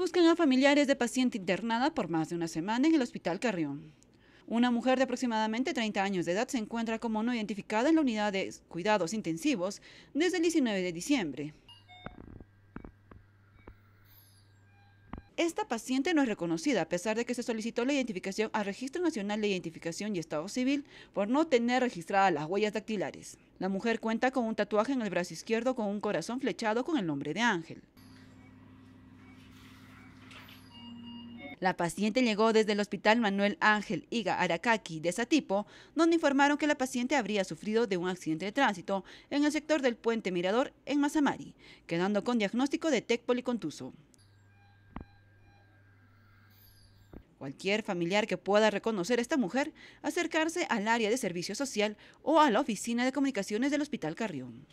Buscan a familiares de paciente internada por más de una semana en el Hospital Carrión. Una mujer de aproximadamente 30 años de edad se encuentra como no identificada en la unidad de cuidados intensivos desde el 19 de diciembre. Esta paciente no es reconocida, a pesar de que se solicitó la identificación al Registro Nacional de Identificación y Estado Civil por no tener registradas las huellas dactilares. La mujer cuenta con un tatuaje en el brazo izquierdo con un corazón flechado con el nombre de Ángel. La paciente llegó desde el hospital Manuel Ángel Iga Aracaki de Satipo, donde informaron que la paciente habría sufrido de un accidente de tránsito en el sector del puente Mirador en Mazamari, quedando con diagnóstico de TEC policontuso. Cualquier familiar que pueda reconocer a esta mujer, acercarse al área de servicio social o a la oficina de comunicaciones del Hospital Carrión.